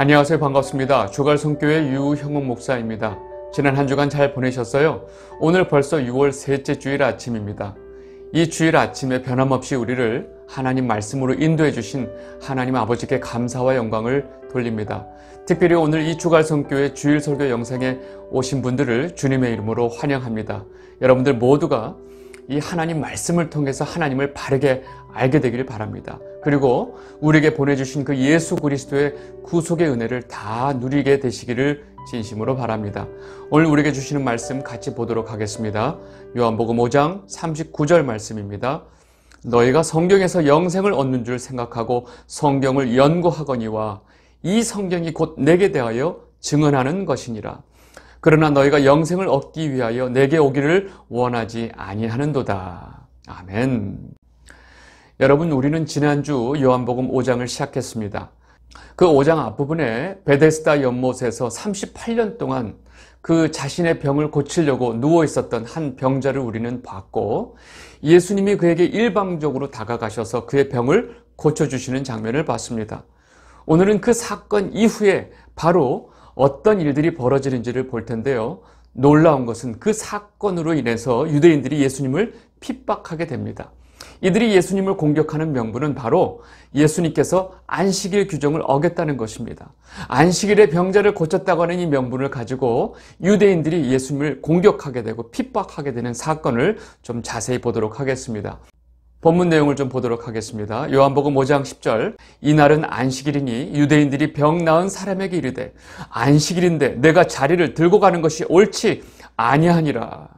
안녕하세요. 반갑습니다. 주갈성교회 유형은 목사입니다. 지난 한 주간 잘 보내셨어요? 오늘 벌써 6월 셋째 주일 아침입니다. 이 주일 아침에 변함없이 우리를 하나님 말씀으로 인도해 주신 하나님 아버지께 감사와 영광을 돌립니다. 특별히 오늘 이 주갈성교회 주일 설교 영상에 오신 분들을 주님의 이름으로 환영합니다. 여러분들 모두가 이 하나님 말씀을 통해서 하나님을 바르게 알게 되기를 바랍니다. 그리고 우리에게 보내주신 그 예수 그리스도의 구속의 은혜를 다 누리게 되시기를 진심으로 바랍니다. 오늘 우리에게 주시는 말씀 같이 보도록 하겠습니다. 요한복음 5장 39절 말씀입니다. 너희가 성경에서 영생을 얻는 줄 생각하고 성경을 연구하거니와 이 성경이 곧 내게 대하여 증언하는 것이니라. 그러나 너희가 영생을 얻기 위하여 내게 오기를 원하지 아니하는도다. 아멘. 여러분, 우리는 지난주 요한복음 5장을 시작했습니다. 그 5장 앞부분에 베데스다 연못에서 38년 동안 그 자신의 병을 고치려고 누워 있었던 한 병자를 우리는 봤고 예수님이 그에게 일방적으로 다가가셔서 그의 병을 고쳐주시는 장면을 봤습니다. 오늘은 그 사건 이후에 바로 어떤 일들이 벌어지는지를 볼 텐데요. 놀라운 것은 그 사건으로 인해서 유대인들이 예수님을 핍박하게 됩니다. 이들이 예수님을 공격하는 명분은 바로 예수님께서 안식일 규정을 어겼다는 것입니다. 안식일에 병자를 고쳤다고 하는 이 명분을 가지고 유대인들이 예수님을 공격하게 되고 핍박하게 되는 사건을 좀 자세히 보도록 하겠습니다. 본문 내용을 좀 보도록 하겠습니다. 요한복음 5장 10절. 이날은 안식일이니 유대인들이 병 나은 사람에게 이르되 안식일인데 내가 자리를 들고 가는 것이 옳지 아니하니라.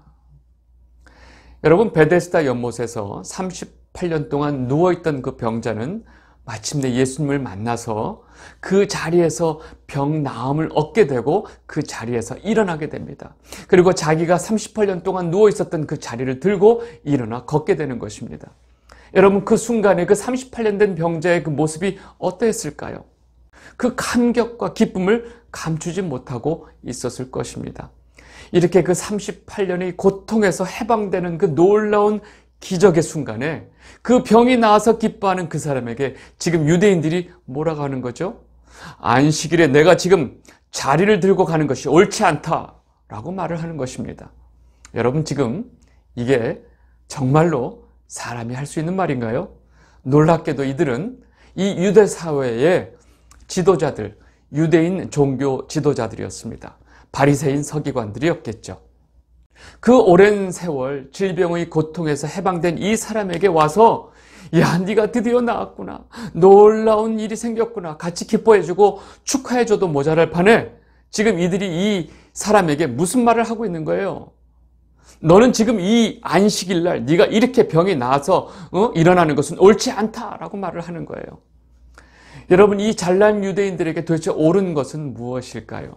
여러분 베데스다 연못에서 38년 동안 누워 있던 그 병자는 마침내 예수님을 만나서 그 자리에서 병 나음을 얻게 되고 그 자리에서 일어나게 됩니다. 그리고 자기가 38년 동안 누워 있었던 그 자리를 들고 일어나 걷게 되는 것입니다. 여러분 그 순간에 그 38년 된 병자의 그 모습이 어떠했을까요? 그 감격과 기쁨을 감추지 못하고 있었을 것입니다. 이렇게 그 38년의 고통에서 해방되는 그 놀라운 기적의 순간에 그 병이 나와서 기뻐하는 그 사람에게 지금 유대인들이 몰아가는 거죠? 안식일에 내가 지금 자리를 들고 가는 것이 옳지 않다라고 말을 하는 것입니다. 여러분 지금 이게 정말로 사람이 할 수 있는 말인가요? 놀랍게도 이들은 이 유대 사회의 지도자들, 유대인 종교 지도자들이었습니다. 바리새인 서기관들이었겠죠. 그 오랜 세월 질병의 고통에서 해방된 이 사람에게 와서 야, 네가 드디어 나왔구나. 놀라운 일이 생겼구나. 같이 기뻐해주고 축하해줘도 모자랄 판에 지금 이들이 이 사람에게 무슨 말을 하고 있는 거예요? 너는 지금 이 안식일 날 네가 이렇게 병이 나서 어? 일어나는 것은 옳지 않다라고 말을 하는 거예요. 여러분 이 잘난 유대인들에게 도대체 옳은 것은 무엇일까요?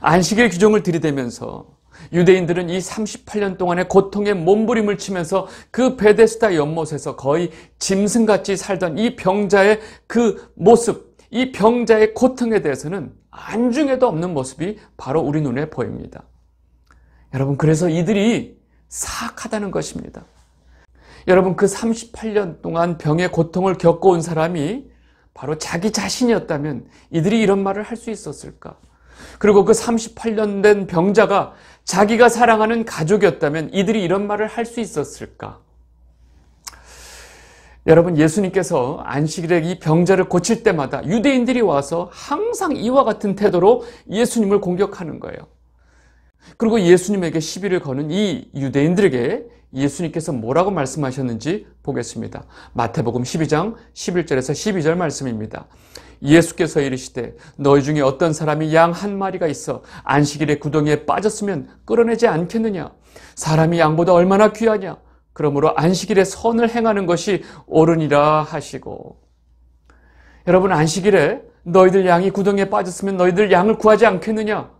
안식일 규정을 들이대면서 유대인들은 이 38년 동안의 고통에 몸부림을 치면서 그 베데스다 연못에서 거의 짐승같이 살던 이 병자의 그 모습, 이 병자의 고통에 대해서는 안중에도 없는 모습이 바로 우리 눈에 보입니다. 여러분 그래서 이들이 사악하다는 것입니다. 여러분 그 38년 동안 병의 고통을 겪어온 사람이 바로 자기 자신이었다면 이들이 이런 말을 할 수 있었을까? 그리고 그 38년 된 병자가 자기가 사랑하는 가족이었다면 이들이 이런 말을 할 수 있었을까? 여러분 예수님께서 안식일에 이 병자를 고칠 때마다 유대인들이 와서 항상 이와 같은 태도로 예수님을 공격하는 거예요. 그리고 예수님에게 시비를 거는 이 유대인들에게 예수님께서 뭐라고 말씀하셨는지 보겠습니다. 마태복음 12장 11절에서 12절 말씀입니다. 예수께서 이르시되 너희 중에 어떤 사람이 양 한 마리가 있어 안식일에 구덩이에 빠졌으면 끌어내지 않겠느냐 사람이 양보다 얼마나 귀하냐 그러므로 안식일에 선을 행하는 것이 옳으니라 하시고 여러분 안식일에 너희들 양이 구덩이에 빠졌으면 너희들 양을 구하지 않겠느냐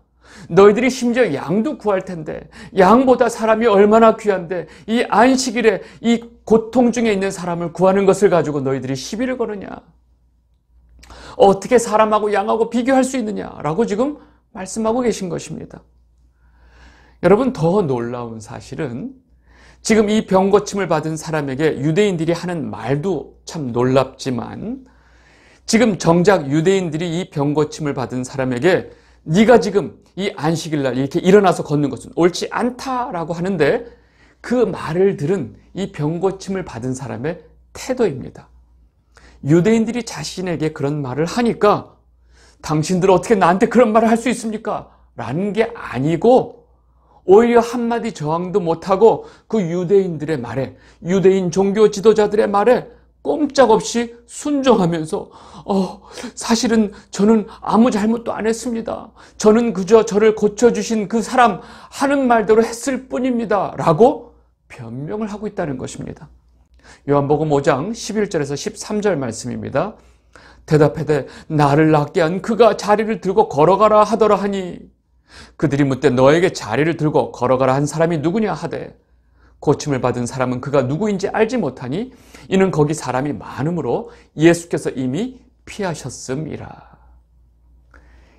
너희들이 심지어 양도 구할 텐데 양보다 사람이 얼마나 귀한데 이 안식일에 이 고통 중에 있는 사람을 구하는 것을 가지고 너희들이 시비를 거느냐 어떻게 사람하고 양하고 비교할 수 있느냐라고 지금 말씀하고 계신 것입니다 여러분 더 놀라운 사실은 지금 이병 고침을 받은 사람에게 유대인들이 하는 말도 참 놀랍지만 지금 정작 유대인들이 이병 고침을 받은 사람에게 네가 지금 이 안식일 날 이렇게 일어나서 걷는 것은 옳지 않다라고 하는데 그 말을 들은 이 병고침을 받은 사람의 태도입니다. 유대인들이 자신에게 그런 말을 하니까 당신들 어떻게 나한테 그런 말을 할 수 있습니까? 라는 게 아니고 오히려 한마디 저항도 못하고 그 유대인들의 말에 유대인 종교 지도자들의 말에 꼼짝없이 순종하면서 어, 사실은 저는 아무 잘못도 안 했습니다. 저는 그저 저를 고쳐주신 그 사람 하는 말대로 했을 뿐입니다. 라고 변명을 하고 있다는 것입니다. 요한복음 5장 11절에서 13절 말씀입니다. 대답하되 나를 낫게 한 그가 자리를 들고 걸어가라 하더라 하니 그들이 묻되 너에게 자리를 들고 걸어가라 한 사람이 누구냐 하되 고침을 받은 사람은 그가 누구인지 알지 못하니 이는 거기 사람이 많으므로 예수께서 이미 피하셨음이라.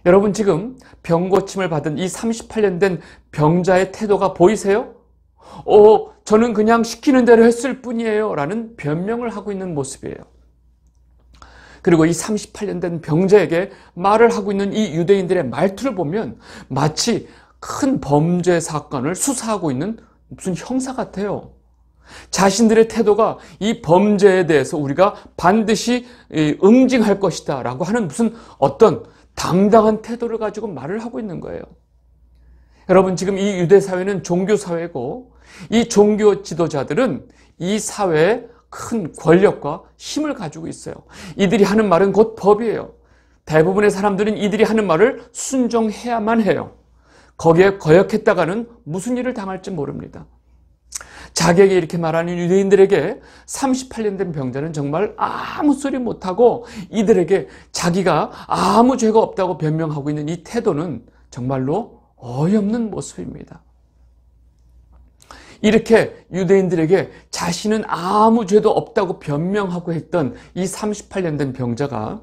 여러분 지금 병 고침을 받은 이 38년 된 병자의 태도가 보이세요? 어, 저는 그냥 시키는 대로 했을 뿐이에요. 라는 변명을 하고 있는 모습이에요. 그리고 이 38년 된 병자에게 말을 하고 있는 이 유대인들의 말투를 보면 마치 큰 범죄 사건을 수사하고 있는 무슨 형사 같아요. 자신들의 태도가 이 범죄에 대해서 우리가 반드시 응징할 것이다 라고 하는 무슨 어떤 당당한 태도를 가지고 말을 하고 있는 거예요. 여러분 지금 이 유대사회는 종교사회고 이 종교 지도자들은 이 사회에 큰 권력과 힘을 가지고 있어요. 이들이 하는 말은 곧 법이에요. 대부분의 사람들은 이들이 하는 말을 순종해야만 해요. 거기에 거역했다가는 무슨 일을 당할지 모릅니다. 자기에게 이렇게 말하는 유대인들에게 38년 된 병자는 정말 아무 소리 못하고 이들에게 자기가 아무 죄가 없다고 변명하고 있는 이 태도는 정말로 어이없는 모습입니다. 이렇게 유대인들에게 자신은 아무 죄도 없다고 변명하고 했던 이 38년 된 병자가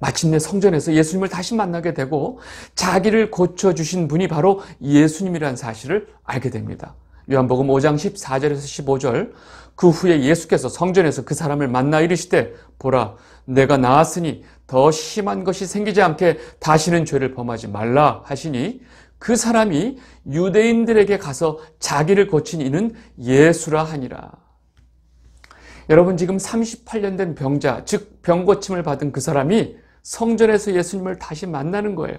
마침내 성전에서 예수님을 다시 만나게 되고 자기를 고쳐주신 분이 바로 예수님이라는 사실을 알게 됩니다. 요한복음 5장 14절에서 15절 그 후에 예수께서 성전에서 그 사람을 만나 이르시되 보라 내가 나았으니 더 심한 것이 생기지 않게 다시는 죄를 범하지 말라 하시니 그 사람이 유대인들에게 가서 자기를 고친 이는 예수라 하니라. 여러분 지금 38년 된 병자 즉 병고침을 받은 그 사람이 성전에서 예수님을 다시 만나는 거예요.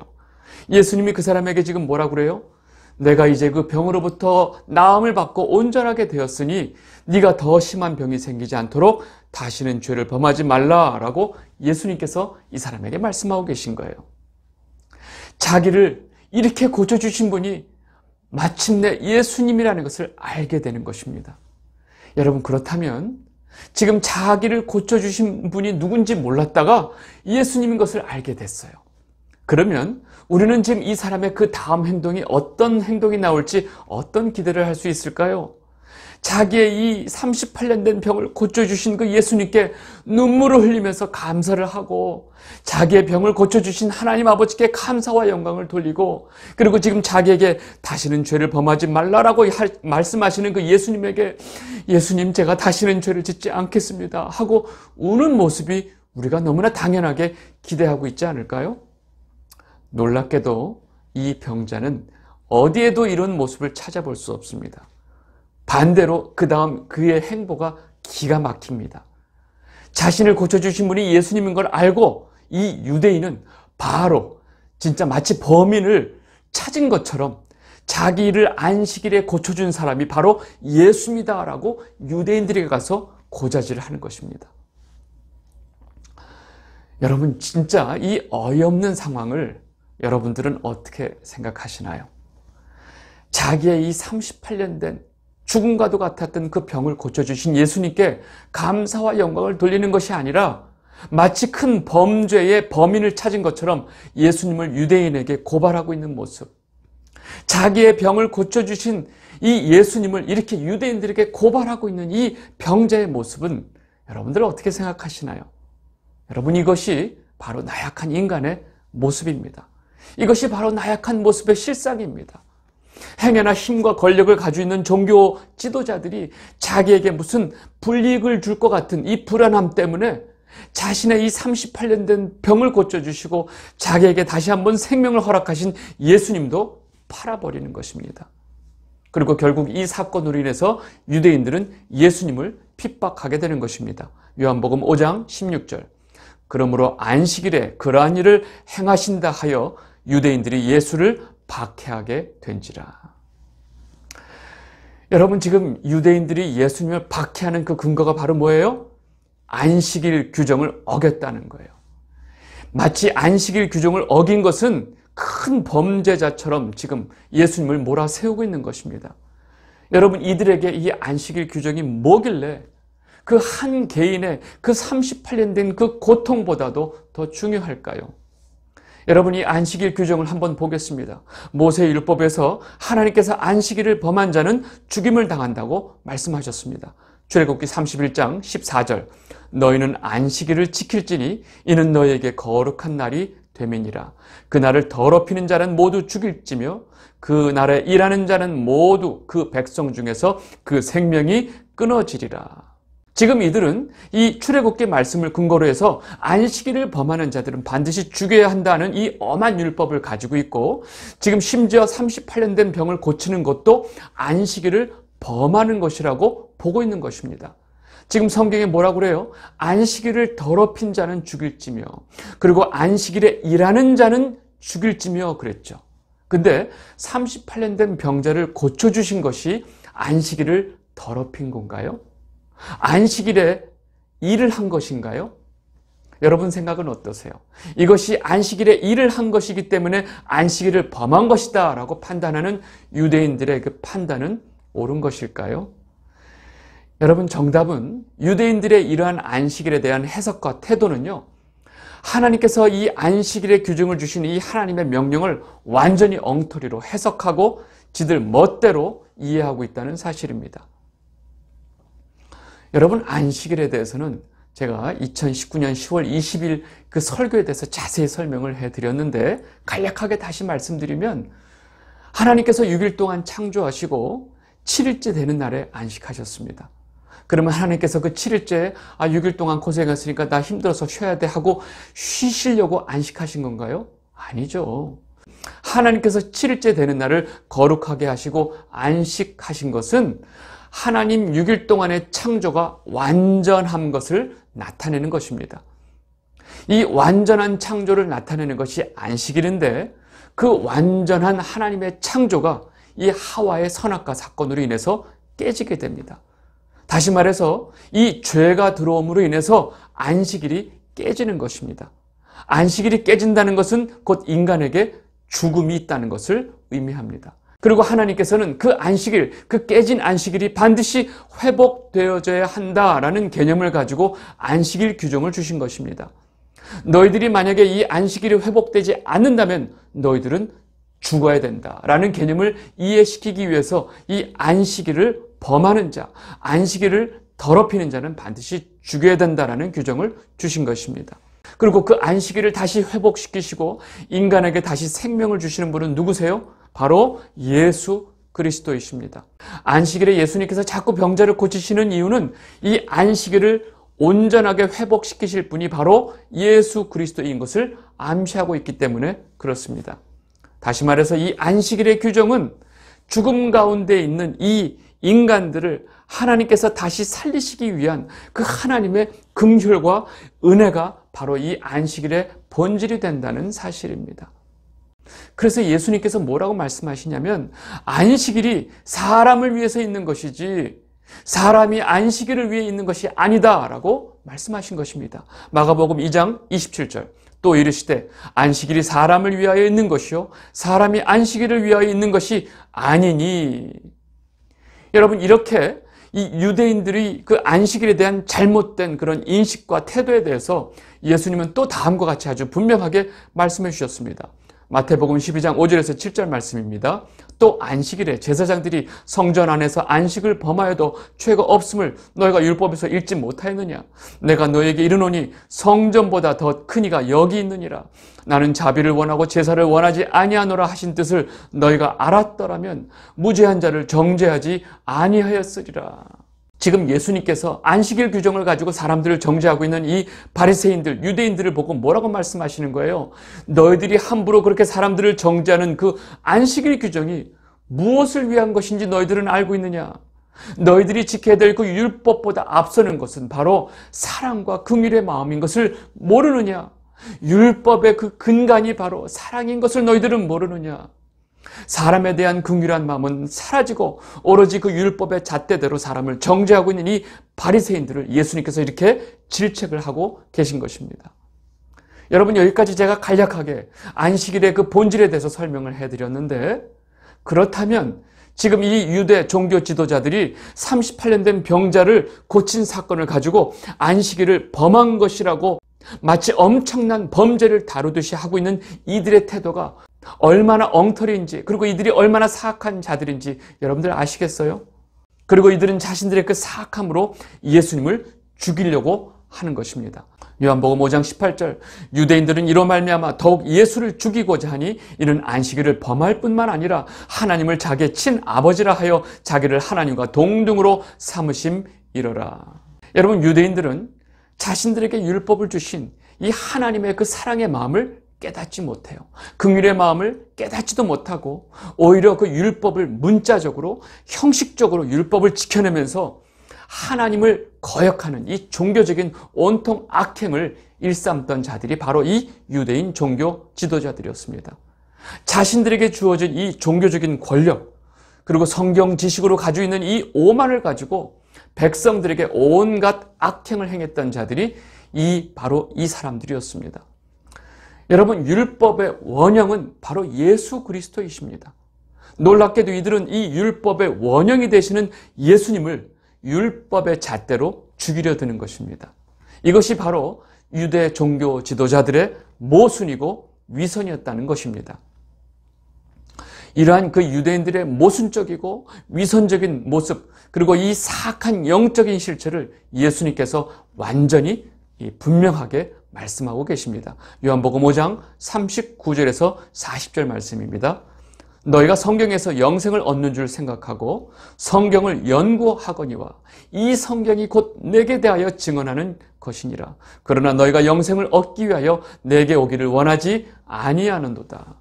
예수님이 그 사람에게 지금 뭐라 그래요? 내가 이제 그 병으로부터 나음을 받고 온전하게 되었으니 네가 더 심한 병이 생기지 않도록 다시는 죄를 범하지 말라라고 예수님께서 이 사람에게 말씀하고 계신 거예요. 자기를 이렇게 고쳐주신 분이 마침내 예수님이라는 것을 알게 되는 것입니다. 여러분 그렇다면 지금 자기를 고쳐주신 분이 누군지 몰랐다가 예수님인 것을 알게 됐어요. 그러면 우리는 지금 이 사람의 그 다음 행동이 어떤 행동이 나올지 어떤 기대를 할 수 있을까요? 자기의 이 38년 된 병을 고쳐주신 그 예수님께 눈물을 흘리면서 감사를 하고 자기의 병을 고쳐주신 하나님 아버지께 감사와 영광을 돌리고 그리고 지금 자기에게 다시는 죄를 범하지 말라라고 말씀하시는 그 예수님에게 예수님 제가 다시는 죄를 짓지 않겠습니다 하고 우는 모습이 우리가 너무나 당연하게 기대하고 있지 않을까요? 놀랍게도 이 병자는 어디에도 이런 모습을 찾아볼 수 없습니다. 반대로 그 다음 그의 행보가 기가 막힙니다. 자신을 고쳐주신 분이 예수님인 걸 알고 이 유대인은 바로 진짜 마치 범인을 찾은 것처럼 자기를 안식일에 고쳐준 사람이 바로 예수입니다라고 유대인들에게 가서 고자질을 하는 것입니다. 여러분 진짜 이 어이없는 상황을 여러분들은 어떻게 생각하시나요? 자기의 이 38년 된 죽음과도 같았던 그 병을 고쳐주신 예수님께 감사와 영광을 돌리는 것이 아니라 마치 큰 범죄의 범인을 찾은 것처럼 예수님을 유대인에게 고발하고 있는 모습. 자기의 병을 고쳐주신 이 예수님을 이렇게 유대인들에게 고발하고 있는 이 병자의 모습은 여러분들 어떻게 생각하시나요? 여러분 이것이 바로 나약한 인간의 모습입니다. 이것이 바로 나약한 모습의 실상입니다. 행여나 힘과 권력을 가지고 있는 종교 지도자들이 자기에게 무슨 불이익을 줄 것 같은 이 불안함 때문에 자신의 이 38년 된 병을 고쳐주시고 자기에게 다시 한번 생명을 허락하신 예수님도 팔아버리는 것입니다. 그리고 결국 이 사건으로 인해서 유대인들은 예수님을 핍박하게 되는 것입니다. 요한복음 5장 16절. 그러므로 안식일에 그러한 일을 행하신다 하여 유대인들이 예수를 박해하게 된지라. 여러분 지금 유대인들이 예수님을 박해하는 그 근거가 바로 뭐예요? 안식일 규정을 어겼다는 거예요. 마치 안식일 규정을 어긴 것은 큰 범죄자처럼 지금 예수님을 몰아세우고 있는 것입니다. 여러분 이들에게 이 안식일 규정이 뭐길래 그 한 개인의 그 38년 된 그 고통보다도 더 중요할까요? 여러분이 안식일 규정을 한번 보겠습니다. 모세 율법에서 하나님께서 안식일을 범한 자는 죽임을 당한다고 말씀하셨습니다. 출애굽기 31장 14절 너희는 안식일을 지킬지니 이는 너희에게 거룩한 날이 됨이니라 그 날을 더럽히는 자는 모두 죽일지며 그 날에 일하는 자는 모두 그 백성 중에서 그 생명이 끊어지리라 지금 이들은 이 출애굽기 말씀을 근거로 해서 안식일을 범하는 자들은 반드시 죽여야 한다는 이 엄한 율법을 가지고 있고 지금 심지어 38년 된 병을 고치는 것도 안식일을 범하는 것이라고 보고 있는 것입니다. 지금 성경에 뭐라고 그래요? 안식일을 더럽힌 자는 죽일지며 그리고 안식일에 일하는 자는 죽일지며 그랬죠. 근데 38년 된 병자를 고쳐주신 것이 안식일을 더럽힌 건가요? 안식일에 일을 한 것인가요? 여러분 생각은 어떠세요? 이것이 안식일에 일을 한 것이기 때문에 안식일을 범한 것이다 라고 판단하는 유대인들의 그 판단은 옳은 것일까요? 여러분 정답은 유대인들의 이러한 안식일에 대한 해석과 태도는요. 하나님께서 이 안식일의 규정을 주신 이 하나님의 명령을 완전히 엉터리로 해석하고 지들 멋대로 이해하고 있다는 사실입니다. 여러분 안식일에 대해서는 제가 2019년 10월 20일 그 설교에 대해서 자세히 설명을 해드렸는데 간략하게 다시 말씀드리면 하나님께서 6일 동안 창조하시고 7일째 되는 날에 안식하셨습니다. 그러면 하나님께서 그 7일째 아 6일 동안 고생했으니까 나 힘들어서 쉬어야 돼 하고 쉬시려고 안식하신 건가요? 아니죠. 하나님께서 7일째 되는 날을 거룩하게 하시고 안식하신 것은 하나님 6일 동안의 창조가 완전한 것을 나타내는 것입니다. 이 완전한 창조를 나타내는 것이 안식일인데 그 완전한 하나님의 창조가 이 하와의 선악과 사건으로 인해서 깨지게 됩니다. 다시 말해서 이 죄가 들어옴으로 인해서 안식일이 깨지는 것입니다. 안식일이 깨진다는 것은 곧 인간에게 죽음이 있다는 것을 의미합니다. 그리고 하나님께서는 그 안식일, 그 깨진 안식일이 반드시 회복되어져야 한다라는 개념을 가지고 안식일 규정을 주신 것입니다. 너희들이 만약에 이 안식일이 회복되지 않는다면 너희들은 죽어야 된다라는 개념을 이해시키기 위해서 이 안식일을 범하는 자, 안식일을 더럽히는 자는 반드시 죽여야 된다라는 규정을 주신 것입니다. 그리고 그 안식일을 다시 회복시키시고 인간에게 다시 생명을 주시는 분은 누구세요? 바로 예수 그리스도이십니다. 안식일에 예수님께서 자꾸 병자를 고치시는 이유는 이 안식일을 온전하게 회복시키실 분이 바로 예수 그리스도인 것을 암시하고 있기 때문에 그렇습니다. 다시 말해서 이 안식일의 규정은 죽음 가운데 있는 이 인간들을 하나님께서 다시 살리시기 위한 그 하나님의 긍휼과 은혜가 바로 이 안식일의 본질이 된다는 사실입니다. 그래서 예수님께서 뭐라고 말씀하시냐면 안식일이 사람을 위해서 있는 것이지 사람이 안식일을 위해 있는 것이 아니다라고 말씀하신 것입니다. 마가복음 2장 27절. 또 이르시되 안식일이 사람을 위하여 있는 것이요 사람이 안식일을 위하여 있는 것이 아니니 여러분 이렇게 이 유대인들이 그 안식일에 대한 잘못된 그런 인식과 태도에 대해서 예수님은 또 다음과 같이 아주 분명하게 말씀해 주셨습니다. 마태복음 12장 5절에서 7절 말씀입니다. 또 안식일에 제사장들이 성전 안에서 안식을 범하여도 죄가 없음을 너희가 율법에서 읽지 못하였느냐? 내가 너에게 이르노니 성전보다 더 큰 이가 여기 있느니라. 나는 자비를 원하고 제사를 원하지 아니하노라 하신 뜻을 너희가 알았더라면 무죄한 자를 정죄하지 아니하였으리라. 지금 예수님께서 안식일 규정을 가지고 사람들을 정죄하고 있는 이 바리새인들, 유대인들을 보고 뭐라고 말씀하시는 거예요? 너희들이 함부로 그렇게 사람들을 정죄하는 그 안식일 규정이 무엇을 위한 것인지 너희들은 알고 있느냐? 너희들이 지켜야 될 그 율법보다 앞서는 것은 바로 사랑과 긍휼의 마음인 것을 모르느냐? 율법의 그 근간이 바로 사랑인 것을 너희들은 모르느냐? 사람에 대한 긍휼한 마음은 사라지고 오로지 그 율법의 잣대대로 사람을 정죄하고 있는 이 바리새인들을 예수님께서 이렇게 질책을 하고 계신 것입니다. 여러분 여기까지 제가 간략하게 안식일의 그 본질에 대해서 설명을 해드렸는데 그렇다면 지금 이 유대 종교 지도자들이 38년 된 병자를 고친 사건을 가지고 안식일을 범한 것이라고 마치 엄청난 범죄를 다루듯이 하고 있는 이들의 태도가 얼마나 엉터리인지 그리고 이들이 얼마나 사악한 자들인지 여러분들 아시겠어요? 그리고 이들은 자신들의 그 사악함으로 예수님을 죽이려고 하는 것입니다. 요한복음 5장 18절 유대인들은 이로 말미암아 더욱 예수를 죽이고자 하니 이는 안식일을 범할 뿐만 아니라 하나님을 자기의 친아버지라 하여 자기를 하나님과 동등으로 삼으심 이러라. 여러분 유대인들은 자신들에게 율법을 주신 이 하나님의 그 사랑의 마음을 깨닫지 못해요. 긍휼의 마음을 깨닫지도 못하고 오히려 그 율법을 문자적으로 형식적으로 율법을 지켜내면서 하나님을 거역하는 이 종교적인 온통 악행을 일삼던 자들이 바로 이 유대인 종교 지도자들이었습니다. 자신들에게 주어진 이 종교적인 권력 그리고 성경 지식으로 가지고 있는 이 오만을 가지고 백성들에게 온갖 악행을 행했던 자들이 이 바로 이 사람들이었습니다. 여러분 율법의 원형은 바로 예수 그리스도이십니다. 놀랍게도 이들은 이 율법의 원형이 되시는 예수님을 율법의 잣대로 죽이려 드는 것입니다. 이것이 바로 유대 종교 지도자들의 모순이고 위선이었다는 것입니다. 이러한 그 유대인들의 모순적이고 위선적인 모습 그리고 이 사악한 영적인 실체를 예수님께서 완전히 분명하게 말씀하고 계십니다. 요한복음 5장 39절에서 40절 말씀입니다. 너희가 성경에서 영생을 얻는 줄 생각하고 성경을 연구하거니와 이 성경이 곧 내게 대하여 증언하는 것이니라. 그러나 너희가 영생을 얻기 위하여 내게 오기를 원하지 아니하는도다.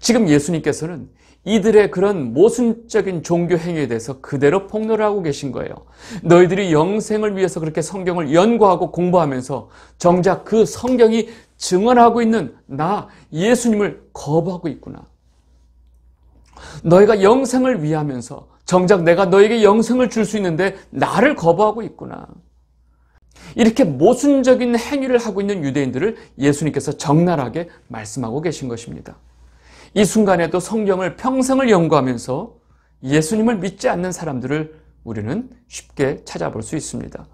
지금 예수님께서는 이들의 그런 모순적인 종교 행위에 대해서 그대로 폭로를 하고 계신 거예요. 너희들이 영생을 위해서 그렇게 성경을 연구하고 공부하면서 정작 그 성경이 증언하고 있는 나 예수님을 거부하고 있구나. 너희가 영생을 위하면서 정작 내가 너에게 영생을 줄 수 있는데 나를 거부하고 있구나. 이렇게 모순적인 행위를 하고 있는 유대인들을 예수님께서 적나라하게 말씀하고 계신 것입니다. 이 순간에도 성경을 평생을 연구하면서 예수님을 믿지 않는 사람들을 우리는 쉽게 찾아볼 수 있습니다.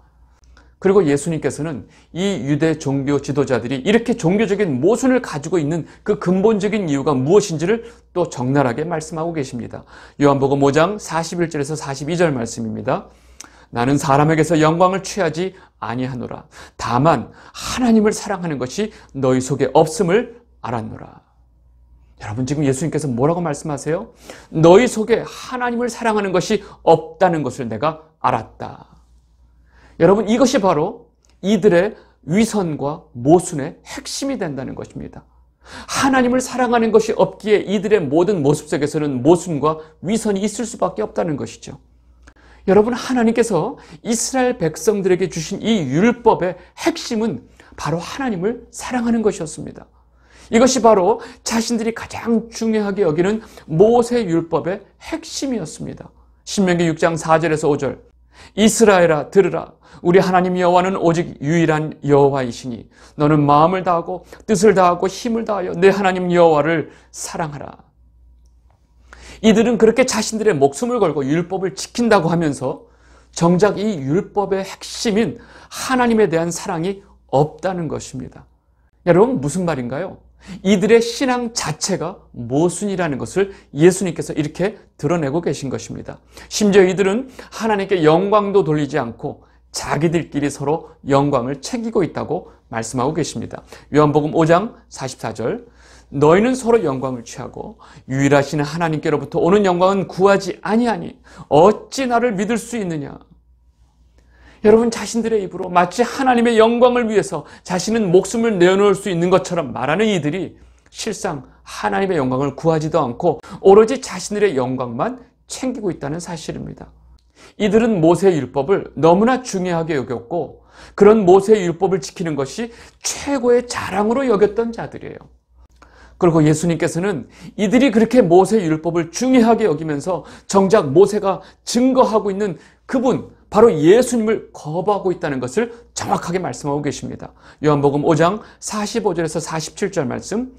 그리고 예수님께서는 이 유대 종교 지도자들이 이렇게 종교적인 모순을 가지고 있는 그 근본적인 이유가 무엇인지를 또 적나라하게 말씀하고 계십니다. 요한복음 5장 41절에서 42절 말씀입니다. 나는 사람에게서 영광을 취하지 아니하노라. 다만 하나님을 사랑하는 것이 너희 속에 없음을 알았노라. 여러분 지금 예수님께서 뭐라고 말씀하세요? 너희 속에 하나님을 사랑하는 것이 없다는 것을 내가 알았다. 여러분 이것이 바로 이들의 위선과 모순의 핵심이 된다는 것입니다. 하나님을 사랑하는 것이 없기에 이들의 모든 모습 속에서는 모순과 위선이 있을 수밖에 없다는 것이죠. 여러분 하나님께서 이스라엘 백성들에게 주신 이 율법의 핵심은 바로 하나님을 사랑하는 것이었습니다. 이것이 바로 자신들이 가장 중요하게 여기는 모세 율법의 핵심이었습니다. 신명기 6장 4절에서 5절 이스라엘아 들으라 우리 하나님 여호와는 오직 유일한 여호와이시니 너는 마음을 다하고 뜻을 다하고 힘을 다하여 내 하나님 여호와를 사랑하라. 이들은 그렇게 자신들의 목숨을 걸고 율법을 지킨다고 하면서 정작 이 율법의 핵심인 하나님에 대한 사랑이 없다는 것입니다. 여러분 무슨 말인가요? 이들의 신앙 자체가 모순이라는 것을 예수님께서 이렇게 드러내고 계신 것입니다. 심지어 이들은 하나님께 영광도 돌리지 않고 자기들끼리 서로 영광을 챙기고 있다고 말씀하고 계십니다. 요한복음 5장 44절 너희는 서로 영광을 취하고 유일하신 하나님께로부터 오는 영광은 구하지 아니하니 어찌 나를 믿을 수 있느냐 여러분 자신들의 입으로 마치 하나님의 영광을 위해서 자신은 목숨을 내어놓을 수 있는 것처럼 말하는 이들이 실상 하나님의 영광을 구하지도 않고 오로지 자신들의 영광만 챙기고 있다는 사실입니다. 이들은 모세 율법을 너무나 중요하게 여겼고 그런 모세 율법을 지키는 것이 최고의 자랑으로 여겼던 자들이에요. 그리고 예수님께서는 이들이 그렇게 모세 율법을 중요하게 여기면서 정작 모세가 증거하고 있는 그분 바로 예수님을 거부하고 있다는 것을 정확하게 말씀하고 계십니다. 요한복음 5장 45절에서 47절 말씀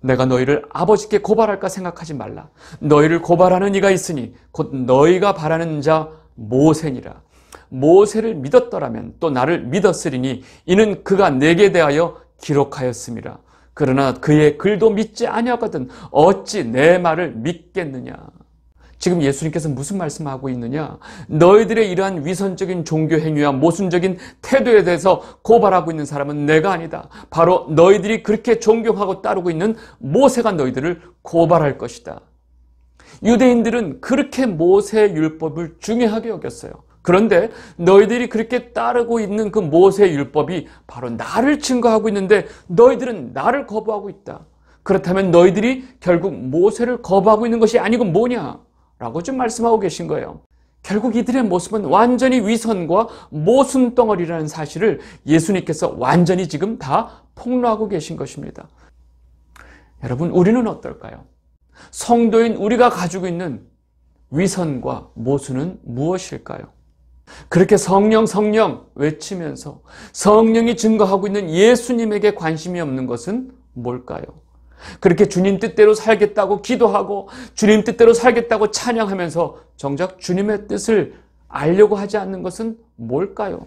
내가 너희를 아버지께 고발할까 생각하지 말라. 너희를 고발하는 이가 있으니 곧 너희가 바라는 자 모세니라. 모세를 믿었더라면 또 나를 믿었으리니 이는 그가 내게 대하여 기록하였음이라. 그러나 그의 글도 믿지 아니하거든 어찌 내 말을 믿겠느냐. 지금 예수님께서 무슨 말씀하고 있느냐? 너희들의 이러한 위선적인 종교 행위와 모순적인 태도에 대해서 고발하고 있는 사람은 내가 아니다. 바로 너희들이 그렇게 존경하고 따르고 있는 모세가 너희들을 고발할 것이다. 유대인들은 그렇게 모세 율법을 중요하게 여겼어요. 그런데 너희들이 그렇게 따르고 있는 그 모세 율법이 바로 나를 증거하고 있는데 너희들은 나를 거부하고 있다. 그렇다면 너희들이 결국 모세를 거부하고 있는 것이 아니고 뭐냐? 라고 좀 말씀하고 계신 거예요. 결국 이들의 모습은 완전히 위선과 모순덩어리라는 사실을 예수님께서 완전히 지금 다 폭로하고 계신 것입니다. 여러분, 우리는 어떨까요? 성도인 우리가 가지고 있는 위선과 모순은 무엇일까요? 그렇게 성령, 성령 외치면서 성령이 증거하고 있는 예수님에게 관심이 없는 것은 뭘까요? 그렇게 주님 뜻대로 살겠다고 기도하고 주님 뜻대로 살겠다고 찬양하면서 정작 주님의 뜻을 알려고 하지 않는 것은 뭘까요?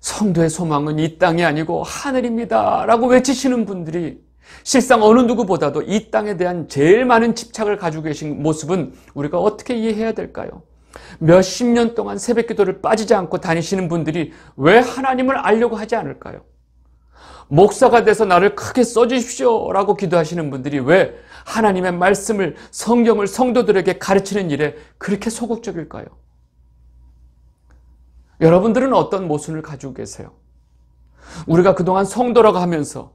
성도의 소망은 이 땅이 아니고 하늘입니다. 라고 외치시는 분들이 실상 어느 누구보다도 이 땅에 대한 제일 많은 집착을 가지고 계신 모습은 우리가 어떻게 이해해야 될까요? 몇 십 년 동안 새벽 기도를 빠지지 않고 다니시는 분들이 왜 하나님을 알려고 하지 않을까요? 목사가 돼서 나를 크게 써주십시오. 라고 기도하시는 분들이 왜 하나님의 말씀을, 성경을 성도들에게 가르치는 일에 그렇게 소극적일까요? 여러분들은 어떤 모순을 가지고 계세요? 우리가 그동안 성도라고 하면서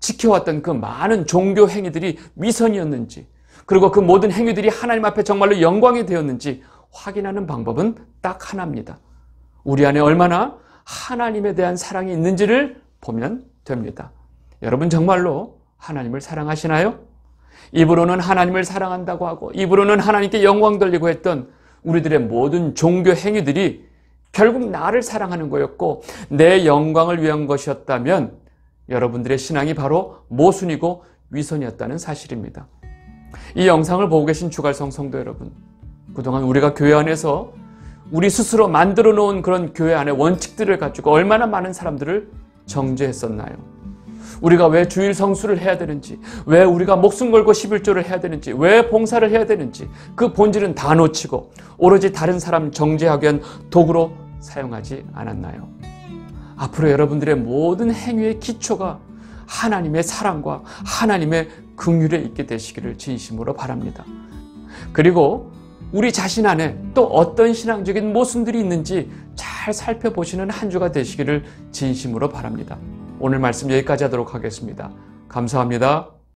지켜왔던 그 많은 종교 행위들이 위선이었는지, 그리고 그 모든 행위들이 하나님 앞에 정말로 영광이 되었는지 확인하는 방법은 딱 하나입니다. 우리 안에 얼마나 하나님에 대한 사랑이 있는지를 보면 됩니다. 여러분 정말로 하나님을 사랑하시나요? 입으로는 하나님을 사랑한다고 하고 입으로는 하나님께 영광 돌리고 했던 우리들의 모든 종교 행위들이 결국 나를 사랑하는 거였고 내 영광을 위한 것이었다면 여러분들의 신앙이 바로 모순이고 위선이었다는 사실입니다. 이 영상을 보고 계신 주갈성 성도 여러분 그동안 우리가 교회 안에서 우리 스스로 만들어 놓은 그런 교회 안의 원칙들을 가지고 얼마나 많은 사람들을 정죄했었나요? 우리가 왜 주일 성수를 해야 되는지, 왜 우리가 목숨 걸고 11조를 해야 되는지, 왜 봉사를 해야 되는지 그 본질은 다 놓치고 오로지 다른 사람 정죄하기 위한 도구로 사용하지 않았나요? 앞으로 여러분들의 모든 행위의 기초가 하나님의 사랑과 하나님의 긍휼에 있게 되시기를 진심으로 바랍니다. 그리고 우리 자신 안에 또 어떤 신앙적인 모순들이 있는지 잘 살펴보시는 한 주가 되시기를 진심으로 바랍니다. 오늘 말씀 여기까지 하도록 하겠습니다. 감사합니다.